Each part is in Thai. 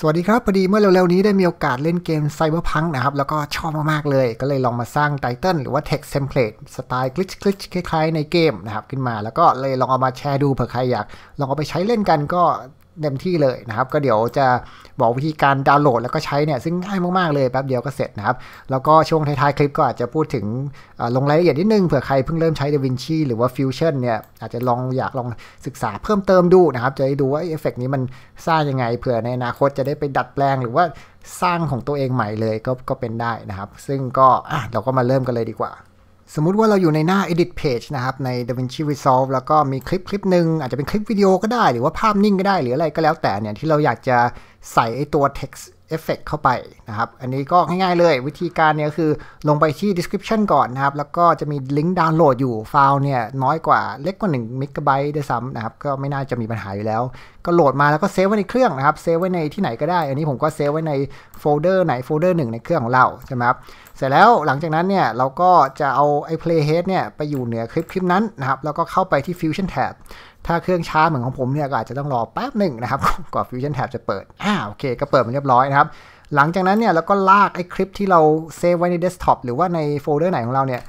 สวัสดีครับ พอดีเมื่อเร็ว ๆ นี้ได้มีโอกาสเล่นเกมไซเบอร์พังนะครับ แล้วก็ชอบมาก ๆ เลย ก็เลยลองมาสร้างไตเติลหรือว่า text template สไตล์ glitch glitch คล้าย ๆ ในเกมนะครับ ขึ้นมาแล้วก็เลยลองเอามาแชร์ดูเผื่อใครอยาก ลองเอาไปใช้เล่นกันก็เต็มที่เลยนะครับ ก็เดี๋ยวจะบอกวิธีการดาวน์โหลดแล้วก็ใช้เนี่ย ซึ่งง่ายมากๆเลย แป๊บเดียวก็เสร็จนะครับ แล้วก็ช่วงท้ายๆคลิปก็อาจจะพูดถึงลงรายละเอียดนิดนึงเผื่อใครเพิ่งเริ่มใช้ DaVinci หรือว่า Fusion เนี่ยอาจจะลองอยากลองศึกษาเพิ่มเติมดูนะครับ จะได้ดูว่าเอฟเฟกนี้มันสร้างยังไง เผื่อในอนาคตจะได้ไปดัดแปลงหรือว่าสร้างของตัวเองใหม่เลยก็ก็เป็นได้นะครับซึ่งก็เราก็มาเริ่มกันเลยดีกว่าสมมุติว่าเราอยู่ในหน้า edit page นะครับ ใน DaVinci Resolve แล้วก็มีคลิป คลิปหนึ่งอาจจะเป็นคลิปวิดีโอก็ได้ หรือว่าภาพนิ่งก็ได้ หรืออะไรก็แล้วแต่เนี่ย ที่เราอยากจะใส่ไอตัว text เอฟเฟกเข้าไปนะครับอันนี้ก็ง่ายๆเลยวิธีการเนี่ยคือลงไปที่ description ก่อนนะครับแล้วก็จะมีลิงก์ดาวน์โหลดอยู่ไฟล์เนี่ยน้อยกว่าเล็กกว่า1มิกะไบต์ด้วยซ้ำนะครับก็ไม่น่าจะมีปัญหาอยู่แล้ว ก็โหลดมาแล้วก็เซฟไว้ในเครื่องนะครับเซฟไว้ในที่ไหนก็ได้ อันนี้ผมก็เซฟไว้ในโฟลเดอร์ไหนโฟลเดอร์หนึ่งในเครื่องของเราใช่ไหมครับเสร็จแล้วหลังจากนั้นเนี่ยเราก็จะเอาไอ้ playhead เนี่ยไปอยู่เหนือคลิปคลิปนั้นนะครับ แล้วก็เข้าไปที่ fusion tab ถ้าเครื่องช้าเหมือนของผมเนี่ยก็อาจจะต้องรอแป๊บหนึ่งนะครับก่อนฟิวชั่นแท็บจะเปิด อ่าโอเค ก็เปิดมันเรียบร้อยนะครับ หลังจากนั้นเนี่ยเราก็ลากไอ้คลิปที่เราเซฟไว้ในเดสก์ท็อปหรือว่าในโฟลเดอร์ไหนของเราเนี่ย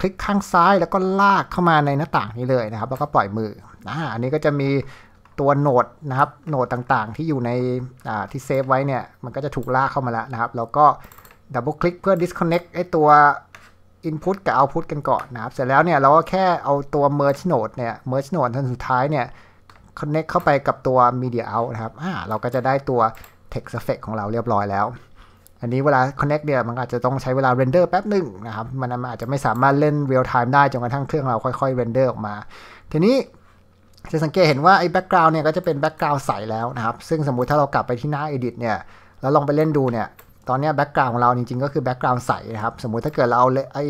คลิกข้างซ้ายแล้วก็ลากเข้ามาในหน้าต่างนี้เลยนะครับ แล้วก็ปล่อยมืออ่าอันนี้ก็จะมีตัวโนดนะครับโนดต่างๆที่อยู่ในอ่าที่เซฟไว้เนี่ยมันก็จะถูกลากเข้ามาแล้วนะครับแล้วก็ดับเบิลคลิกเพื่อ disconnect ไอตัว input กับ output กันก่อนนะครับเสร็จแล้วเนี่ย เราก็แค่เอาตัว merge node เนี่ย merge node ทันสุดท้ายเนี่ย connect เข้าไปกับตัว media out นะครับอ่าเราก็จะได้ตัว text effect ของเราเรียบร้อยแล้ว อันนี้เวลา connect เนี่ยมันอาจจะต้องใช้เวลา render แป๊บหนึ่งนะครับมันอาจจะไม่สามารถเล่น real time ได้จนกระทั่งเครื่องเราค่อยๆ render ออกมา ทีนี้ จะสังเกตเห็นว่าไอ้ background เนี่ยก็จะเป็น background ใสแล้วนะครับ ซึ่งสมมุติถ้าเรากลับไปที่หน้า edit เนี่ยแล้วลองไปเล่นดูเนี่ยตอนนี้แบ็กกราวน์ของเราจริงๆก็คือแบ็กกราวน์ใสนะครับสมมุติถ้าเกิดเราเอาไอ้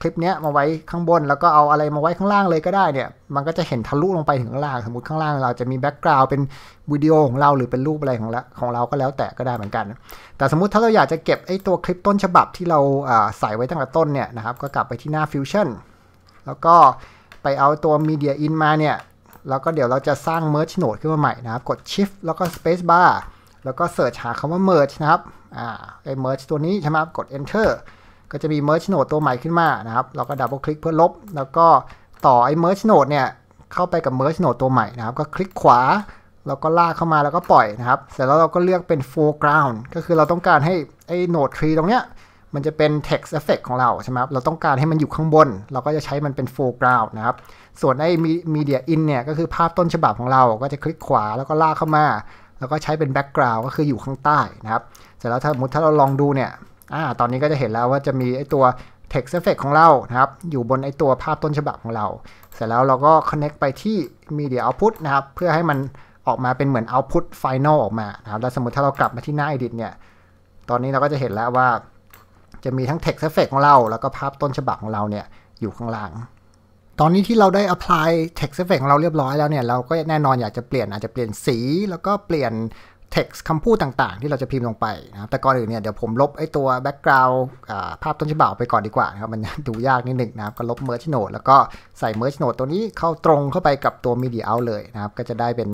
คลิปเนี้ยมาไว้ข้างบน แล้วก็เอาอะไรมาไว้ข้างล่างเลยก็ได้เนี่ยมันก็จะเห็นทะลุลงไปถึงข้างล่างสมมติข้างล่างเราจะมีแบ็กกราวน์เป็นวิดีโอของเราหรือเป็นรูปอะไรของเราของเราก็แล้วแต่ก็ได้เหมือนกันแต่สมมติถ้าเราอยากจะเก็บไอ้ตัวคลิปต้นฉบับที่เราใส่ไว้ตั้งแต่ต้นเนี่ยนะครับก็กลับไปที่หน้า Fusion แล้วก็ไปเอาตัว Media In มาเนี่ยแล้วก็เดี๋ยวเราจะสร้าง Merge Node ขึ้นมาใหม่นะครับกด Shift แล้วก็ Space Bar แล้วก็เสิร์ชหาคำว่า merge นะครับอ่าไอ้ merge ตัวนี้ใช่ไหมครับ กด enter ก็จะมี merge node ตัวใหม่ขึ้นมานะครับ เราก็ดับเบิลคลิกเพื่อลบ แล้วก็ต่อไอ้ merge node เนี่ยเข้าไปกับ merge node ตัวใหม่นะครับ ก็คลิกขวา แล้วก็ลากเข้ามาแล้วก็ปล่อยนะครับ เสร็จแล้วเราก็เลือกเป็น foreground ก็คือเราต้องการให้ ไอ้ node tree ตรงเนี้ยมันจะเป็น text effect ของเราใช่ไหมครับเราต้องการให้มันอยู่ข้างบน เราก็จะใช้มันเป็น foreground นะครับ ส่วนไอ้ media in เนี่ยก็คือภาพต้นฉบับของเรา ก็จะคลิกขวาแล้วก็ลากเข้ามาแล้วก็ใช้เป็นแบ็กกราวด์ก็คืออยู่ข้างใต้นะครับเสร็จแล้วถ้าสมมติถ้าเราลองดูเนี่ยอ่าตอนนี้ก็จะเห็นแล้วว่าจะมีไอตัว text effect ของเรานะครับอยู่บนไอตัวภาพต้นฉบับของเรา เสร็จแล้วเราก็ connect ไปที่ media output นะครับเพื่อให้มันออกมาเป็นเหมือน output final ออกมานะครับแล้วสมมติถ้าเรากลับมาที่หน้า edit เนี่ยตอนนี้เราก็จะเห็นแล้วว่า จะมีทั้ง text effect ของเรา แล้วก็ภาพต้นฉบับของเราเนี่ยอยู่ข้างล่างตอนนี้ที่เราได้ apply text effect ของเราเรียบร้อยแล้วเนี่ย เราก็แน่นอนอยากจะเปลี่ยนอาจจะเปลี่ยนสี แล้วก็เปลี่ยน text คำพูดต่างๆ ที่เราจะพิมพ์ลงไปนะครับแต่ก่อนอื่นเนี่ยเดี๋ยวผมลบไอ้ตัว background ภาพต้นฉบับไปก่อนดีกว่านะครับมันดูยากนิดหนึ่งนะครับ ก็ลบ merge node แล้วก็ใส่ merge node ตัวนี้เข้าตรงเข้าไปกับตัว media out เลยนะครับ ก็จะได้เป็น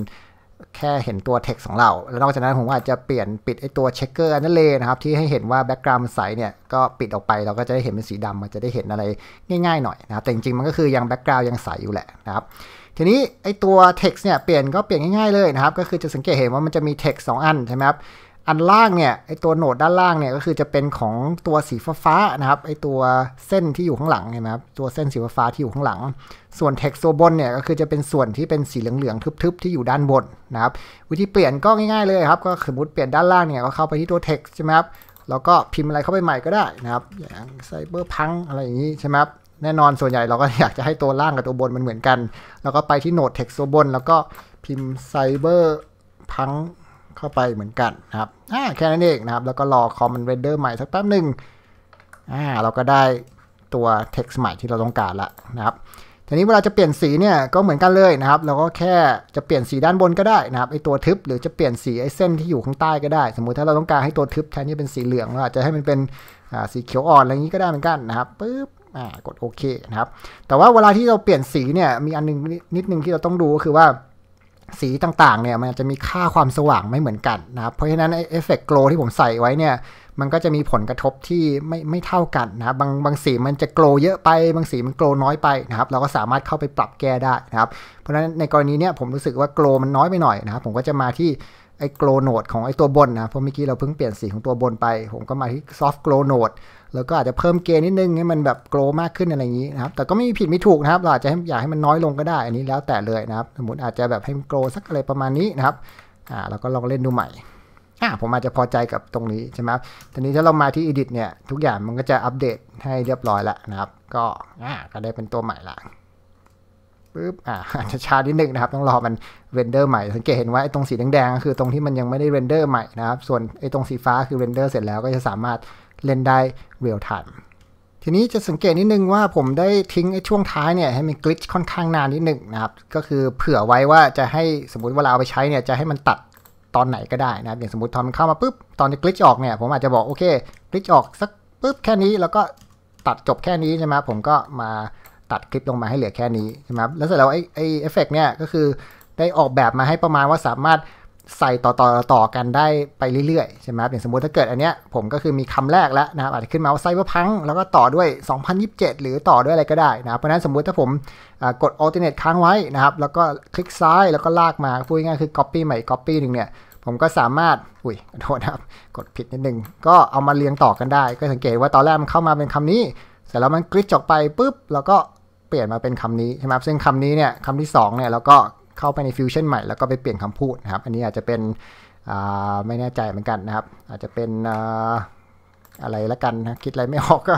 แค่เห็นตัว text ของเรา แล้วนอกจากนั้นผมอาจจะเปลี่ยนปิดไอตัวเช็คเกอร์นั่นเลยนะครับ ที่ให้เห็นว่า background ใสเนี่ยก็ปิดออกไปเราก็จะได้เห็นเป็นสีดำมันจะได้เห็นอะไรง่ายๆหน่อยนะครับแต่จริงๆมันก็คือยัง background ยังใสอยู่แหละนะครับทีนี้ไอตัว text เนี่ยเปลี่ยนก็เปลี่ยนง่ายๆเลยนะครับ ก็คือจะสังเกตเห็นว่ามันจะมี text 2 อันใช่ไหมครับอันล่างเนี่ยไอตัวโหนดด้านล่าง เนี่ยก็คือจะเป็นของตัวสีฟ้านะครับไอตัวเส้นที่อยู่ข้างหลังเห็นไหมครับตัวเส้นสีฟ้าที่อยู่ข้างหลัง ส่วน text ตัวบนเนี่ยก็คือจะเป็นส่วนที่เป็นสีเหลืองๆทึบๆที่อยู่ด้านบนนะครับวิธีเปลี่ยนก็ง่ายๆเลยครับก็สมมติเปลี่ยนด้านล่างเนี่ยก็เข้าไปที่ตัว็กซ์ใช่ไหมครับแล้วก็พิมพ์อะไรเข้าไปใหม่ก็ได้นะครับอย่างไซเบอร์พังอะไรอย่างนี้ใช่ไหมครับแน่นอนส่วนใหญ่เราก็อยากจะให้ตัวล่างกับตัวบนมันเหมือนกัน แล้วก็ไปที่โหนด text ตัวบนแล้วก็พิมพ์ไซเบอร์พังข้าไปเหมือนกันนะครับ อ่าแค่นั้นเองนะครับแล้วก็รอคอมมันเรนเดอร์ใหม่สักแป๊บหนึ่งอ่าเราก็ได้ตัว text ใหม่ที่เราต้องการละนะครับ ทีนี้เวลาจะเปลี่ยนสีเนี่ยก็เหมือนกันเลยนะครับเราก็แค่จะเปลี่ยนสีด้านบนก็ได้นะครับไอตัวทึบหรือจะเปลี่ยนสีไอเส้นที่อยู่ข้างใต้ก็ได้ สมมุติถ้าเราต้องการให้ตัวทึบแทนที่เป็นสีเหลืองเราอาจจะให้มันเป็นสีเขียวอ่อนอะไรอย่างนี้ก็ได้เหมือนกันนะครับปึ๊บกดโอเคนะครับแต่ว่าเวลาที่เราเปลี่ยนสีเนี่ยมีอันนึงนิดนึงที่เราต้องดูก็คือว่าสีต่างๆเนี่ยมันจะมีค่าความสว่างไม่เหมือนกันนะครับเพราะฉะนั้นเอฟเฟกต์โกลที่ผมใส่ไว้เนี่ยมันก็จะมีผลกระทบที่ไม่ไม่เท่ากันนะครับบางบางสีมันจะโกลเยอะไปบางสีมันโกลน้อยไปนะครับเราก็สามารถเข้าไปปรับแก้ได้นะครับเพราะฉะนั้นในกรณีเนี้ยผมรู้สึกว่าโกลมันน้อยไปหน่อยนะครับผมก็จะมาที่ไอ้โกลโนดของไอ้ตัวบนนะเพราะเมื่อกี้เราเพิ่งเปลี่ยนสีของตัวบนไป ผมก็มาที่ซอฟต์โกลโนดแล้วก็อาจจะเพิ่มเกณฑ์นิดนึงให้มันแบบโกลมากขึ้นอะไรอย่างนี้นะครับแต่ก็ไม่มีผิดไม่ถูกนะครับเราอาจจะอยากให้มันน้อยลงก็ได้อันนี้แล้วแต่เลยนะครับ สมมติอาจจะแบบให้มันโกลสักอะไรประมาณนี้นะครับอ่าเราก็ลองเล่นดูใหม่อ่าผมอาจจะพอใจกับตรงนี้ใช่ไหมครับทีนี้ถ้าเรามาที่ edit เนี่ยทุกอย่างมันก็จะอัปเดตให้เรียบร้อยแล้วนะครับ ก็อ่าก็ได้เป็นตัวใหม่ละปึ๊บอ่าจะช้านิดนึงนะครับต้องรอมันเรนเดอร์ใหม่ สังเกตเห็นว่าไอ้ตรงสีแดงๆก็คือตรงที่มันยังไม่ได้เรนเดอร์ใหม่นะครับส่วนไอ้ตรงสีฟ้าคือเรนเดอร์เสร็จแล้วก็จะสามารถเล่นได้เรียลไทม์ทีนี้จะสังเกตนิดนึงว่าผมได้ทิ้งไอ้ช่วงท้ายเนี่ยให้มันกลิชค่อนข้างนานนิดหนึ่งนะครับ ก็คือเผื่อไว้ว่าจะให้สมมติเวลาเอาไปใช้เนี่ยจะให้มันตัดตอนไหนก็ได้นะครับ อย่างสมมติตอนมันเข้ามาปุ๊บตอนที่กลิชออกเนี่ยผมอาจจะบอกโอเคกลิชออกสักปุ๊บแค่นี้แล้วก็ตัดจบแค่นี้ใช่ไหมผมก็มาตัดคลิปลงมาให้เหลือแค่นี้ใช่ไหมแล้วเสร็จแล้วไอ้ไอ้เอฟเฟกเนี่ยก็คือได้ออกแบบมาให้ประมาณว่าสามารถใส่ต่อต่อต่อกันได้ไปเรื่อยๆใช่ไหมครับอย่างสมมติถ้าเกิดอันเนี้ยผมก็คือมีคำแรกแล้วนะครับอาจจะขึ้นมาว่าไซเบอร์พัง แล้วก็ต่อด้วย 2027 หรือต่อด้วยอะไรก็ได้นะครับเพราะนั้นสมมุติถ้าผมกด alternate ค้างไว้นะครับแล้วก็คลิกซ้ายแล้วก็ลากมา พูดง่ายคือ copy ใหม่ copy หนึ่งเนี่ย ผมก็สามารถ อุ้ยขอโทษนะครับกดผิดนิดนึง ก็เอามาเรียงต่อกันได้ ก็สังเกตว่าตอนแรกมันเข้ามาเป็นคำนี้ เสร็จแล้วมันกริชจอกไปปุ๊บแล้วก็เปลี่ยนมาเป็นคำนี้ใช่ไหมซึ่งคำนี้เนี่ยคำที่2เนี่ยเราก็เข้าไปในฟิวชั่นใหม่แล้วก็ไปเปลี่ยนคำพูดนะครับ อันนี้อาจจะเป็นไม่แน่ใจเหมือนกันนะครับอาจจะเป็นอะไรละกันนะคิดอะไรไม่ออก ก็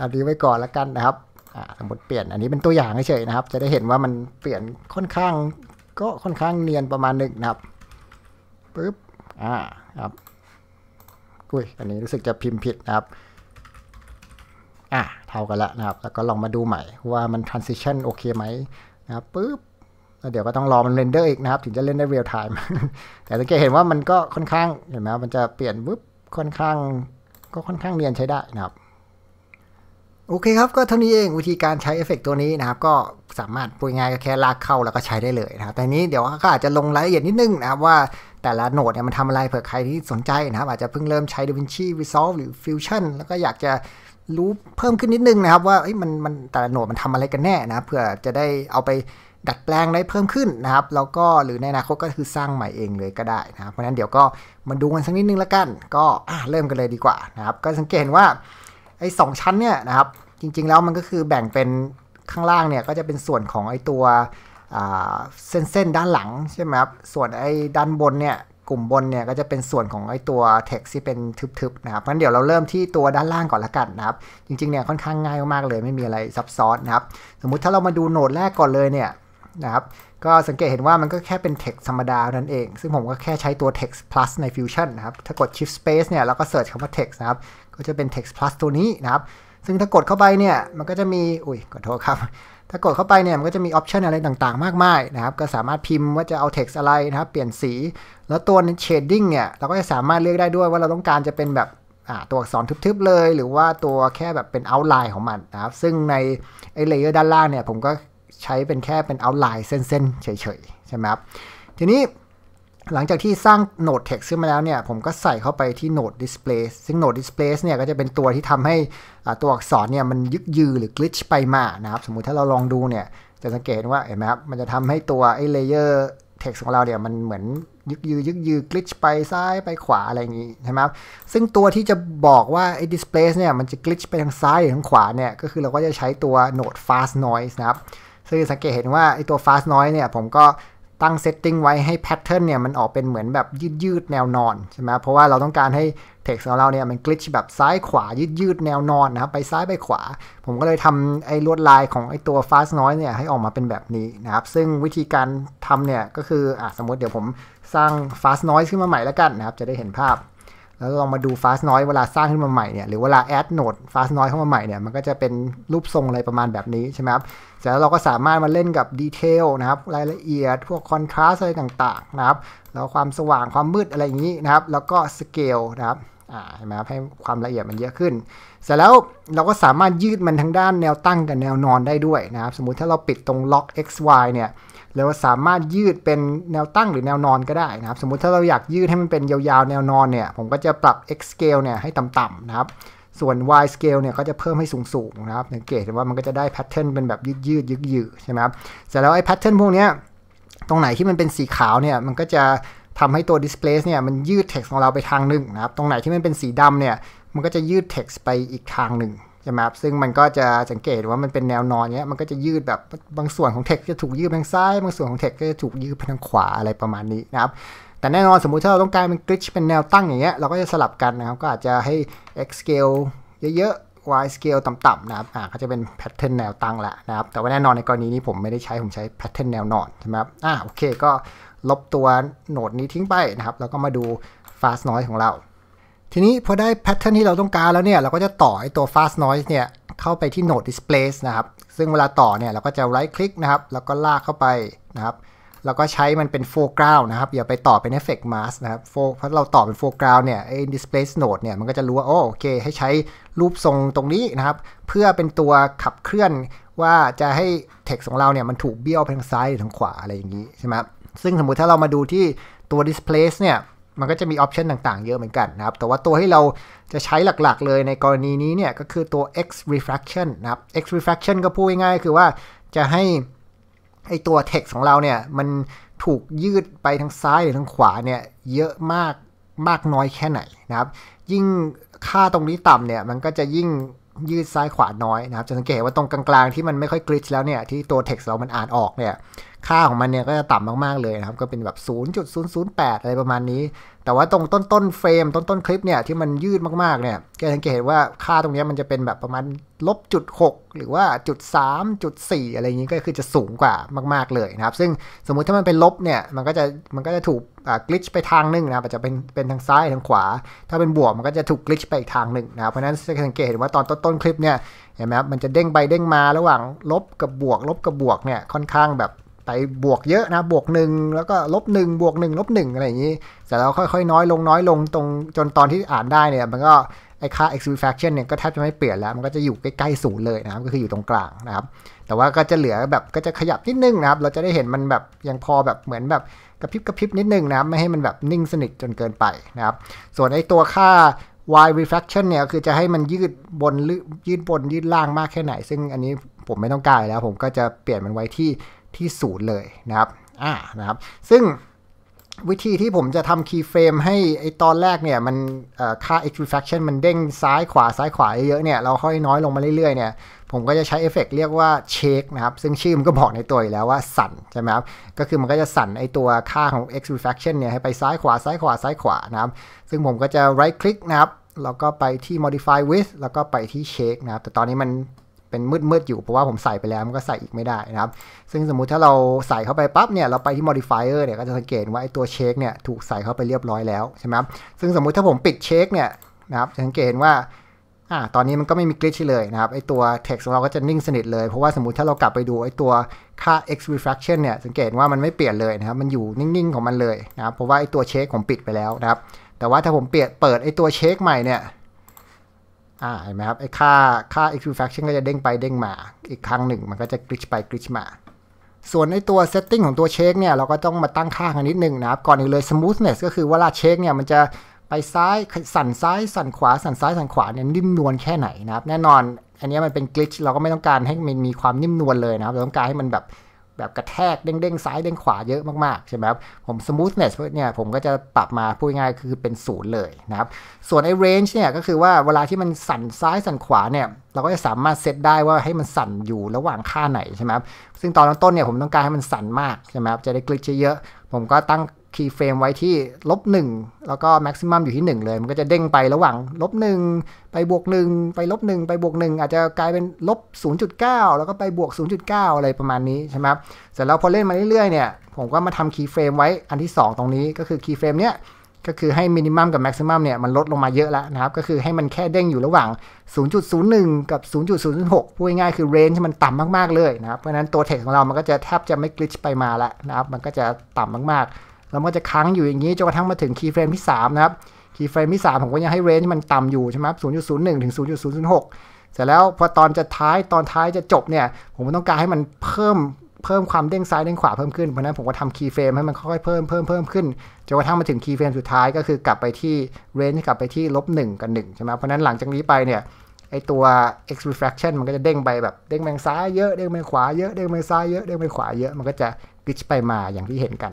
อันนี้ไว้ก่อนละกันนะครับสมมติเปลี่ยน อันนี้เป็นตัวอย่างเฉยๆนะครับจะได้เห็นว่ามันเปลี่ยนค่อนข้าง ก็ค่อนข้างเนียนประมาณหนึ่งนะครับปึ๊บอ่าครับอุ้ยอันนี้รู้สึกจะพิมพ์ผิดนะครับอ่าเท่ากันแล้วนะครับแล้วก็ลองมาดูใหม่ว่ามัน transition โอเคไหมนะครับปึ๊บแล้วเดี๋ยวก็ต้องรอมันเรนเดอร์อีกนะครับถึงจะเล่นได้เรียลไทม์แต่สังเกตเห็นว่ามันก็ค่อนข้างเห็นไหมมันจะเปลี่ยนปุ๊บค่อนข้าง ก็ค่อนข้างเนียนใช้ได้นะครับโอเคครับก็เท่านี้เองวิธีการใช้เอฟเฟกตัวนี้นะครับ ก็สามารถปุยง่ายก็แค่ลากเข้าแล้วก็ใช้ได้เลยนะครับแต่นี้เดี๋ยวก็อาจจะลงรายละเอียดนิดนึงนะครับว่าแต่ละโหนดเนี่ยมันทำอะไรเผื่อใครที่สนใจนะครับอาจจะเพิ่งเริ่มใช้ DaVinci Resolve หรือ Fusion แล้วก็อยากจะรู้เพิ่มขึ้นนิดนึงนะครับ ว่ามันมันแต่ละโหนดมันทำอะไรกันแน่นะเผื่อจะได้เอาไปดัดแปลงได้เพิ่มขึ้นนะครับ แล้วก็หรือในอนาคตก็คือสร้างใหม่เองเลยก็ได้นะครับ เพราะนั้นเดี๋ยวก็มาดูกันสักนิดนึงละกัน ก็เริ่มกันเลยดีกว่านะครับ ก็สังเกตว่าไอ้สชั้นเนี่ยนะครับ จริงๆ แล้วมันก็คือแบ่งเป็นข้างล่างเนี่ยก็จะเป็นส่วนของไอ้ตัวเส้นๆด้านหลังใช่ไหมครับ ส่วนไอ้ด้านบนเนี่ยกลุ่มบนเนี่ยก็จะเป็นส่วนของไอ้ตัว text ที่เป็นทึบๆนะครับเพราะนั้นเดี๋ยวเราเริ่มที่ตัวด้านล่างก่อนละกันนะครับ จริงๆเนี่ยค่อนข้างง่ายมากๆเลยไม่มีอะไรซับซ้อนนะครับ สมมุติถ้าเรามาดูโหนดแรกก่อนเลยเนี่ยนะครับก็สังเกตเห็นว่ามันก็แค่เป็น text ธรรมดานั่นเอง ซึ่งผมก็แค่ใช้ตัว text plus ใน fusion นะครับถ้ากด shift space เนี่ยเราก็ search คำว่า text นะครับก็จะเป็น text plus ตัวนี้นะครับซึ่งถ้ากดเข้าไปเนี่ย มันก็จะมีอุ้ยขอโทษครับถ้ากดเข้าไปเนี่ยมันก็จะมีออปชันอะไรต่างๆ มากมายนะครับก็สามารถพิมพ์ว่าจะเอาเท็กซ์อะไรนะครับเปลี่ยนสี แล้วตัว shading เนี่ยเราก็จะสามารถเลือกได้ด้วยว่าเราต้องการจะเป็นแบบตัวอักษรทึบๆ เลยหรือว่าตัวแค่แบบเป็น outline ของมันนะครับซึ่งในไอเลเยอร์ด้านล่างเนี่ยผมก็ใช้เป็นแค่เป็น outline เส้นๆ เฉยๆ ใช่ไหมครับ ทีนี้หลังจากที่สร้าง Node Text ขึ้นมาแล้วเนี่ย ผมก็ใส่เข้าไปที่ Node Display ซึ่ง Node Display เนี่ย ก็จะเป็นตัวที่ทำให้ตัวอักษรเนี่ยมันยึกยือหรือ glitch ไปมา นะครับ สมมุติถ้าเราลองดูเนี่ย จะสังเกตว่าเห็นไหมครับ มันจะทำให้ตัวไอ้ layer text ของเราเนี่ยมันเหมือนยึกยือ ยึกยือกลิชไปซ้ายไปขวาอะไรอย่างนี้ใช่ไหมครับซึ่งตัวที่จะบอกว่าไอ้ d i s p l a y เนี่ยมันจะกลิชไปทางซ้ายหรือทางขวาเนี่ย ก็คือเราก็จะใช้ตัว node fast noise นะครับซึ่งสังเกตเห็นว่าไอตัว fast น้อยเนี่ยผมก็ตั้งเซตติ้งไว้ให้แพทเทิร์นเนี่ยมันออกเป็นเหมือนแบบยืดยืดแนวนอนใช่ไหมเพราะว่าเราต้องการให้เท็กซ์ของเราเนี่ยมันกลิชแบบซ้ายขวายืดยืดแนวนอนนะครับไปซ้ายไปขวา ผมก็เลยทำไอ้ลวดลายของไอ้ตัว fast น้อยเนี่ยให้ออกมาเป็นแบบนี้นะครับซึ่งวิธีการทำเนี่ยก็คืออ่ะสมมติเดี๋ยวผมสร้าง fast น้อยขึ้นมาใหม่แล้วกันนะครับจะได้เห็นภาพแล้วลองมาดู fast noise เวลาสร้างขึ้นมาใหม่เนี่ยหรือเวลา add node fast noise เข้ามาใหม่เนี่ยมันก็จะเป็นรูปทรงอะไรประมาณแบบนี้ใช่ไหมครับจากนั้นเราก็สามารถมาเล่นกับดีเทลนะครับรายละเอียดพวกคอนทราสอะไรต่างๆนะครับแล้วความสว่างความมืดอะไรอย่างนี้นะครับแล้วก็สเกลนะครับเห็นไหมครับให้ความละเอียดมันเยอะขึ้นเสร็จแล้วเราก็สามารถยืดมันทั้งด้านแนวตั้งกับแนวนอนได้ด้วยนะครับสมมุติถ้าเราปิดตรงล็อก xy เนี่ยแล้วสามารถยืดเป็นแนวตั้งหรือแนวนอนก็ได้นะครับสมมุติถ้าเราอยากยืดให้มันเป็นยาวๆแนวนอนเนี่ยผมก็จะปรับ x scale เนี่ยให้ต่ำๆนะครับส่วน y scale เนี่ยก็จะเพิ่มให้สูงๆนะครับสังเกตว่ามันก็จะได้แพทเทิร์นเป็นแบบยืดๆยืดๆใช่ไหมครับเสร็จแล้วไอ้แพทเทิร์นพวกนี้ตรงไหนที่มันเป็นสีขาวเนี่ยมันก็จะทำให้ตัว d i s p l a c e เนี่ยมันยืด text ของเราไปทางหนึ่งนะครับตรงไหนที่มันเป็นสีดำเนี่ยมันก็จะยืด text ไปอีกทางหนึ่งใช่ไหมครับซึ่งมันก็จะสังเกตว่ามันเป็นแนวนอนเนี้ยมันก็จะยืดแบบบางส่วนของเทคกจะถูกยืดไปทางซ้ายบางส่วนของเทคกก็จะถูกยืดไปทางขวาอะไรประมาณนี้นะครับแต่แน่นอนสมมุติถ้าเราต้องการเป็นกริชเป็นแนวตั้งอย่างเงี้ยเราก็จะสลับกันนะครับก็อาจจะให้ x scale เยอะๆ y scale ต่ำๆนะครับอ่าก็จะเป็นแพทเทิร์นแนวตั้งแหละนะครับแต่ว่าแน่นอนในกรณีนี้ผมไม่ได้ใช้ผมใช้แพทเทิร์นแนวนอนใช่ไหมครับอ่าโอเคก็ลบตัวโหนดนี้ทิ้งไปนะครับแล้วก็มาดู fast noise ของเราทีนี้พอได้แพทเทิร์นที่เราต้องการแล้วเนี่ยเราก็จะต่อไอตัว fast noise เนี่ยเข้าไปที่ node d i s p l a c e นะครับซึ่งเวลาต่อเนี่ยเราก็จะ right click นะครับ แล้วก็ลากเข้าไปนะครับแล้วก็ใช้มันเป็น foreground นะครับอย่าไปต่อเป็น effect mask นะครับเพราะเราต่อเป็น foreground เนี่ยไอ้ d i s p l a c e node เนี่ย มันก็จะรู้ว่าโอเค ให้ใช้รูปทรงตรงนี้นะครับ เพื่อเป็นตัวขับเคลื่อนว่าจะให้ text ของเราเนี่ยมันถูกเบี้ยวไปทางซ้ายหรือทางขวาอะไรอย่างนี้ใช่ไหมซึ่งสมมุติถ้าเรามาดูที่ตัว d i s p l a c e เนี่ยมันก็จะมีออปชันต่างๆ เยอะเหมือนกันนะครับ แต่ว่าตัวที่เราจะใช้หลักๆ เลยในกรณีนี้เนี่ยก็คือตัว x refraction นะครับ x refraction ก็พูดง่ายๆ คือว่าจะให้ไอตัว text ของเราเนี่ยมันถูกยืดไปทางซ้ายหรือทางขวาเนี่ยเยอะมาก มากน้อยแค่ไหนนะครับ ยิ่งค่าตรงนี้ต่ำเนี่ยมันก็จะยิ่งยืดซ้ายขวาน้อยนะครับจะสังเกตว่าตรงกลางๆที่มันไม่ค่อยกริชแล้วเนี่ยที่ตัวเท็กซ์เรามันอ่านออกเนี่ยค่าของมันเนี่ยก็จะต่ำมากๆเลยนะครับ ก็เป็นแบบ 0.008 อะไรประมาณนี้แต่ว่าตรงต้นต้นเฟรมต้นต้นคลิปเนี่ยที่มันยืดมากๆเนี่ยแกสังเกตเห็นว่าค่าตรงนี้มันจะเป็นแบบประมาณลบจุดหกหรือว่าจุดสามจุดสี่อะไรอย่างนี้ก็คือจะสูงกว่ามากๆเลยนะครับซึ่งสมมุติถ้ามันเป็นลบเนี่ยมันก็จะมันก็จะถูกกลิชไปทางนึงนะครับจะเป็นเป็นทางซ้ายทางขวา ถ้าเป็นบวกมันก็จะถูกกลิชไปอีกทางหนึ่งนะครับเพราะนั้นสังเกตเห็นว่าตอนต้นต้นคลิปเนี่ยเห็นไหมครับมันจะเด้งไปเด้งมาระหว่าง ลบกับบวก ลบกับบวกเนี่ยค่อนข้างแบบไปบวกเยอะนะบวกหนึ่งแล้วก็ลบหนึ่งบวกหนึ่งลบหนึ่งอะไรอย่างนี้ แต่เราค่อย ๆ น้อยลงน้อยลงตรงจนตอนที่อ่านได้เนี่ยมันก็ไอค่า x v fraction เนี่ยก็แทบจะไม่เปลี่ยนแล้ว มันก็จะอยู่ใกล้ๆศูนย์เลยนะครับก็คืออยู่ตรงกลางนะครับแต่ว่าก็จะเหลือแบบก็จะขยับนิดนึงนะครับเราจะได้เห็นมันแบบยังพอแบบเหมือนแบบกระพริบกระพริบนิดนึงนะครับไม่ให้มันแบบนิ่งสนิทจนเกินไปนะครับส่วนไอตัวค่า y refraction เนี่ยคือจะให้มันยืดบนยืดบนยืดล่างมากแค่ไหน ซึ่งอันนี้ผมไม่ต้องการแล้วผมก็จะเปลี่ยนมันไว้ที่ที่ศูนย์เลยนะครับ อ่า นะครับ ซึ่งวิธีที่ผมจะทำคีย์เฟรมให้ไอตอนแรกเนี่ยมันค่า x r e f r a คช i o n มันเด้งซ้ายขวาซ้ายขวาเยอะเนี่ยเราค่อยน้อยลงมาเรื่อยๆเนี่ยผมก็จะใช้เอฟเฟกเรียกว่าเชคนะครับซึ่งชื่อมันก็บอกในตัวอยู่แล้วว่าสั่นใช่ไหมครับก็คือมันก็จะสั่นไอตัวค่าของ x r e f r a คช i o n เนี่ยให้ไปซ้ายขวาซ้ายขวาซ้ายขวานะครับซึ่งผมก็จะ right click นะครับแล้วก็ไปที่ modify with แล้วก็ไปที่เชคนะครับแต่ตอนนี้มันเป็นมืดๆอยู่เพราะว่าผมใส่ไปแล้วมันก็ใส่อีกไม่ได้นะครับซึ่งสมมุติถ้าเราใส่เข้าไปปั๊บเนี่ยเราไปที่ modifier เนี่ยก็จะสังเกตว่าไอ้ตัวเช็คเนี่ยถูกใส่เข้าไปเรียบร้อยแล้วใช่ไหมครับซึ่งสมมุติถ้าผมปิดเช็คเนี่ยนะครับจะสังเกตว่าอ่าตอนนี้มันก็ไม่มีกริชเลยนะครับไอตัว text ของเราก็จะนิ่งสนิทเลยเพราะว่าสมมติถ้าเรากลับไปดูไอตัวค่า x refraction เนี่ยสังเกตว่ามันไม่เปลี่ยนเลยนะครับมันอยู่นิ่งๆของมันเลยนะครับเพราะว่าไอตัวเช็คผมปิดไปแล้วนะครับแต่ว่าถ้าผมเปลี่ยนเปิดไอตัวเช็คใหม่เนี่ยอ่าเห็นไหมครับไอ้ค่าค่า extraction ก็จะเด้งไปเด้งมาอีกครั้งหนึ่งมันก็จะกริชไปกริชมา ส่วนในตัว setting ของตัวเช็คเนี่ยเราก็ต้องมาตั้งค่ากันนิดนึงนะครับ ก่อนอื่นเลย smoothness ก็คือเวลาเช็คเนี่ยมันจะไปซ้ายสั่นซ้ายสั่นขวา สั่นซ้าย สั่นขวาเนี่ยนิ่มนวลแค่ไหนนะครับ แน่นอน อันนี้มันเป็นกริชเราก็ไม่ต้องการให้มันมีความนิ่มนวลเลยนะครับเราต้องการให้มันแบบแบบกระแทกเด้งๆ ซ้ายเด้งขวา เยอะมากๆใช่ไหมครับผม smoothness เนี่ยผมก็จะปรับมาพูดง่ายคือเป็นศูนย์เลยนะครับส่วนไอ้ range เนี่ยก็คือว่าเวลาที่มันสั่นซ้ายสั่นขวาเนี่ยเราก็จะสามารถเซตได้ว่าให้มันสั่นอยู่ระหว่างค่าไหนใช่ไหมครับซึ่งตอนต้นเนี่ยผมต้องการให้มันสั่นมากใช่ไหมครับจะได้คลิกเยอะ ผมก็ตั้งคีย์เฟรมไว้ที่ลบหนึ่งแล้วก็แม็กซิมัมอยู่ที่หนึ่งเลยมันก็จะเด้งไประหว่างลบหนึ่งไปบวกหนึ่งไปลบหนึ่งไปบวกหนึ่งอาจจะกลายเป็นลบศูนย์จุดเก้าแล้วก็ไปบวกศูนย์จุดเก้าอะไรประมาณนี้ใช่ไหมครับเสร็จแล้วพอเล่นมาเรื่อยๆเนี่ยผมก็มาทำคีย์เฟรมไว้อันที่ 2 ตรงนี้ก็คือคีย์เฟรมเนี้ยก็คือให้มินิมัมกับแม็กซิมัมเนี่ยมันลดลงมาเยอะแล้วนะครับก็คือให้มันแค่เด้งอยู่ระหว่าง0.01กับ0.06พูดง่ายๆคือเรนจ์มันต่ำมากๆเลยนะครับเพราะนั้นตัวเทคของเรามันก็จะแทบจะไม่กลิชไปมาแล้วนะครับมันก็จะต่ำมากแล้วมันก็จะค้างอยู่อย่างนี้จนกระทั่งมาถึงคีย์เฟรมที่3นะครับคีย์เฟรมที่3ผมก็ยังให้เรนจ์มันต่ำอยู่ใช่ไหมศูนย์จุดศูนย์หนึ่งถึงศูนย์จุดศูนย์ศูนย์หกเสร็จแล้วพอตอนจะท้ายตอนท้ายจะจบเนี่ยผมต้องการให้มันเพิ่มเพิ่มความเด้งซ้ายเด้งขวาเพิ่มขึ้น เพราะนั้นผมก็ทำคีย์เฟรมให้มันค่อยๆเพิ่มเพิ่มเพิ่มขึ้นจนกระทั่งมาถึงคีย์เฟรมสุดท้ายก็คือกลับไปที่เรนจ์กลับไปที่ลบหนึ่งกับหนึ่งใช่ไหมเพราะนั้นหลังจากนี้ไปเนี่ยไอตัว x refraction มันก็จะเด้งไปแบบเด้งไปซ้ายเยอะเด้งไปขวาเยอะเด้งไปซ้ายเยอะเด้งไปขวาเยอะมันก็จะกิชไปมาอย่างที่เห็นกัน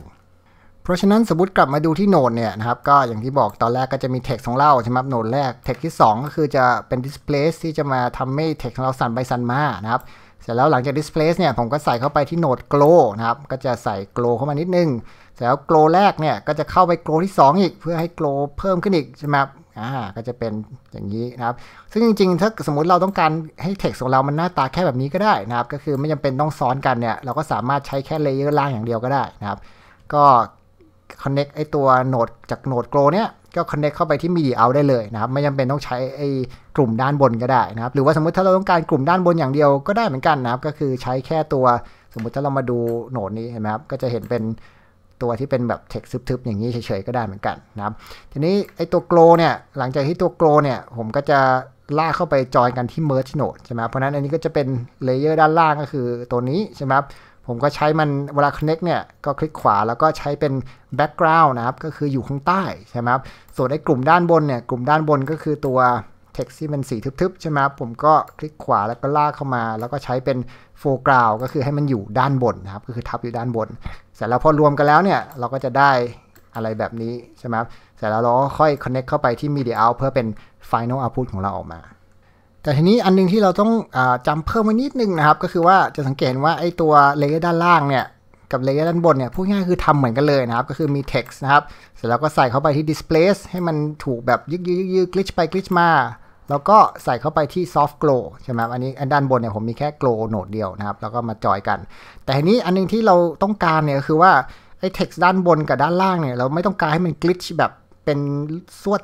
ราะฉะนั้นสมมติกลับมาดูที่โนดเนี่ยนะครับก็อย่างที่บอกตอนแรกก็จะมี็กซ์ของเรา ใช่ไหมโนดแรก็กซ์ที่ 2 ก็คือจะเป็น displace ที่จะมาทำให้็กซ์ของเราสั่นไปสั่นมานะครับเสร็จแล้วหลังจาก displace เนี่ยผมก็ใส่เข้าไปที่โนด glow นะครับก็จะใส่ glow เข้ามานิดนึงเสร็จแล้ว glow แรกเนี่ยก็จะเข้าไป glow ที่ 2 อีก เพื่อให้ glow เพิ่มขึ้นอีกใช่ไหมครับอ่าก็จะเป็นอย่างนี้นะครับซึ่งจริงๆถ้าสมมติเราต้องการให้็กซ์ของเรา มันหน้าตาแค่แบบนี้ก็ได้นะครับก็คือไม่จำเป็นต้องซ้อนกันเนี่ยเราก็สามารถใช้แค่เลเยอร์ล่างอย่างเดียวก็ได้นะครับก็ connect ไอตัวโหนดจากโหนดโกลเนี่ยก็ connect เข้าไปที่ m ี d i เ out ได้เลยนะครับไม่จำเป็นต้องใช้ไอกลุ่มด้านบนก็ได้นะครับหรือว่าสมมติถ้าเราต้องการกลุ่มด้านบนอย่างเดียวก็ได้เหมือนกันนะครับก็คือใช้แค่ตัว สมมติถ้าเรามาดูโหนดนี้เห็นไหมครับก็จะเห็นเป็นตัวที่เป็นแบบ text ทึบๆอย่างนี้เฉยๆ ก็ได้เหมือนกันนะครับทีนี้ไอตัวโกลเนี่ยหลังจากที่ตัวโกลเนี่ย ผมก็จะลากเข้าไปจอยกันที่ merge node ใช่ไหมเพราะนั้นอันนี้ก็จะเป็นเลเยอร์ด้านล่างก็คือตัวนี้ใช่ไหมครับผมก็ใช้มันเวลา connect เนี่ยก็คลิกขวาแล้วก็ใช้เป็น background นะครับก็คืออยู่ข้างใต้ใช่ไหมครับส่วนไอ้กลุ่มด้านบนเนี่ยกลุ่มด้านบน ก็คือตัว text ที่เป็นสีทึบๆใช่ไหมครับผมก็คลิกขวาแล้วก็ลากเข้ามา แล้วก็ใช้เป็น foreground ก็คือให้มันอยู่ด้านบนนะครับก็คือทับอยู่ด้านบนเสร็จแล้วพอรวมกันแล้วเนี่ยเราก็จะได้อะไรแบบนี้ใช่ไหมครับเสร็จแล้วเราก็ค่อย connect เข้าไปที่ media out เพื่อเป็น final output ของเราออกมาแต่ทีนี้อันนึงที่เราต้องอจำเพิ่มไว้นิดนึงนะครับก็คือว่าจะสังเกตว่าไอ้ตัวเลเยอร์ด้านล่างเนี่ยกับเลเยอร์ด้านบนเนี่ยพูดง่ายคือทำเหมือนกันเลยนะครับก็คือมี text นะครับเสร็จแล้วก็ใส่เข้าไปที่ d i s p l a e ให้มันถูกแบบยึกยึกยึกกลิชไปกลิชมา แล้วก็ใส่เข้าไปที่ soft glow ใช่ไหมอันนี้อันด้านบนเนี่ยผมมีแค่ glow โหนดเดียวนะครับแล้วก็มาจอยกัน แต่ทีนี้อันนึงที่เราต้องการเนี่ยก็คือว่าไอ้ text ด้านบนกับด้านล่างเนี่ยเราไม่ต้องการให้มันกลิชแบบเป็นสวด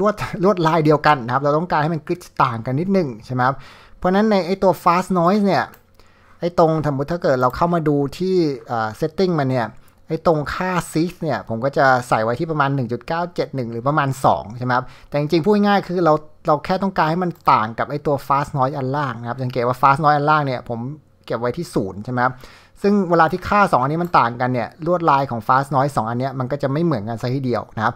ลวดลวดลายเดียวกันนะครับ เราต้องการให้มันกริชต่างกันนิดนึงใช่ไหมครับ เพราะนั้นในไอตัว fast noise เนี่ยไอตรงสมมติถ้าเกิดเราเข้ามาดูที่ setting มันเนี่ย ไอตรงค่า s i เนี่ย ผมก็จะใส่ไว้ที่ประมาณ 1.971 หรือประมาณ2ใช่ไหมครับ แต่จริงๆ พูดง่ายๆ คือเราเราแค่ต้องการให้มันต่างกับไอตัว fast noise อันล่างนะครับสังเกตว่า fast noise อันล่างเนี่ย ผมเก็บไว้ที่0ใช่ไหมครับ ซึ่งเวลาที่ค่า 2 อันนี้มันต่างกันเนี่ย ลวดลายของ fast noise 2อันเนี้ย มันก็จะไม่เหมือนกันซะทีเดียวนะครับ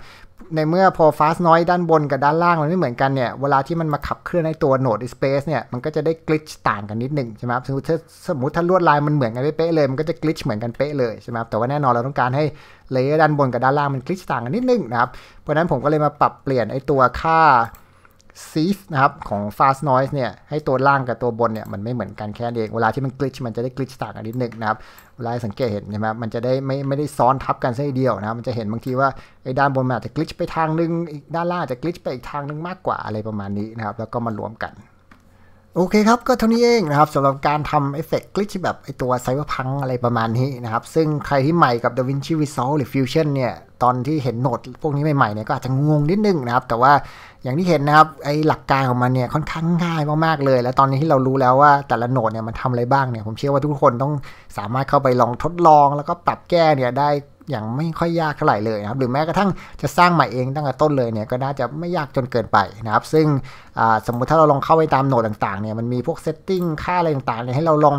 ในเมื่อพอฟาสน้อยด้านบนกับด้านล่างมันไม่เหมือนกันเนี่ยเวลาที่มันมาขับเคลื่อนในตัวโหนดอิสเปซเนี่ยมันก็จะได้กลิชต่างกันนิดหนึ่งใช่ไหมครับสมมติถ้าสมมติถ้าลวดลายมันเหมือนกันเป๊ะเลยมันก็จะกลิชเหมือนกันเป๊ะเลยใช่ไหมครับแต่ว่าแน่นอนเราต้องการให้เลเยอร์ด้านบนกับด้านล่างมันกลิชต่างกันนิดนึงนะครับเพราะนั้นผมก็เลยมาปรับเปลี่ยนไอ้ตัวค่าซีฟนะครับของ Fast Noise เนี่ยให้ตัวล่างกับตัวบนเนี่ยมันไม่เหมือนกันแค่เอง เวลาที่มันกลิชมันจะได้กลิชต่างกันนิดนึงนะครับเวลาสังเกตเห็นใช่ไหมมันจะได้ไม่ไม่ได้ซ้อนทับกันซะทีเดียวนะครับมันจะเห็นบางทีว่าไอ้ด้านบนมันอาจจะกลิชไปทางนึงอีกด้านล่างอาจจะกลิชไปอีกทางนึงมากกว่าอะไรประมาณนี้นะครับแล้วก็มารวมกันโอเคครับก็เท่านี้เองนะครับสำหรับการทำเอฟเฟกต์กลิชแบบไอตัวไซเบอร์พังอะไรประมาณนี้นะครับซึ่งใครที่ใหม่กับ DaVinci Resolve หรือ Fusion เนี่ยตอนที่เห็นโหนดพวกนี้ใหม่ๆเนี่ยก็อาจจะงงนิดนึงนะครับแต่ว่าอย่างที่เห็นนะครับไอหลักการของมันเนี่ยค่อนข้างง่ายมากๆเลย และตอนนี้ที่เรารู้แล้วว่าแต่ละโหนดเนี่ยมันทำอะไรบ้างเนี่ยผมเชื่อว่าทุกคนต้องสามารถเข้าไปลองทดลองแล้วก็ปรับแก้เนี่ยได้อย่างไม่ค่อยยากเท่าไหร่เลยนะครับ หรือแม้กระทั่งจะสร้างใหม่เองตั้งแต่ต้นเลยเนี่ยก็น่าจะไม่ยากจนเกินไปนะครับ ซึ่งสมมุติถ้าเราลองเข้าไปตามโหนดต่างๆเนี่ยมันมีพวกเซตติ้งค่าอะไรต่างๆเนี่ยให้เราลอง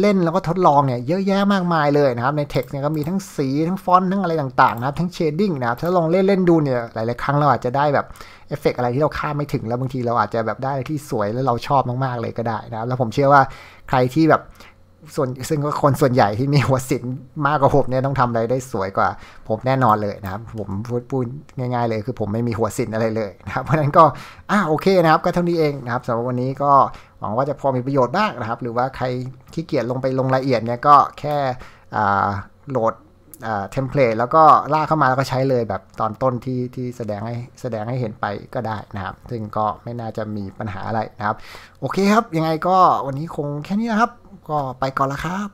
เล่นแล้วก็ทดลองเนี่ยเยอะแยะมากมายเลยนะครับ ในเท็กซ์เนี่ยก็มีทั้งสีทั้งฟอนต์ทั้งอะไรต่างๆนะครับ ทั้งเชดดิ้งนะครับถ้าลองเล่นเล่นดูเนี่ยหลายๆครั้งเราอาจจะได้แบบเอฟเฟกอะไรที่เราคาดไม่ถึงแล้วบางทีเราอาจจะแบบได้ที่สวยแล้วเราชอบมากๆเลยก็ได้นะครับ แล้วผมเชื่อว่าใครที่แบบส่วนซึ่งก็คนส่วนใหญ่ที่มีหัวสินมากกว่าผมเนี่ยต้องทำอะไรได้สวยกว่า ผมแน่นอนเลยนะครับ ผมพูดพูดง่าย ๆเลย คือผมไม่มีหัวสินอะไรเลยนะครับ เพราะนั้นก็อ่าโอเคนะครับ ก็เท่านี้เองนะครับสำหรับวันนี้ก็หวังว่าจะพอมีประโยชน์บ้างนะครับ หรือว่าใครขี้เกียจลงไปลงรายละเอียดเนี่ยก็แค่โหลดเทมเพลตแล้วก็ลากเข้ามาแล้วก็ใช้เลยแบบตอนต้นที่ที่แสดงให้แสดงให้เห็นไปก็ได้นะครับ ซึ่งก็ไม่น่าจะมีปัญหาอะไรนะครับ โอเคครับยังไงก็วันนี้คงแค่นี้นะครับก็ไปก่อนละครับ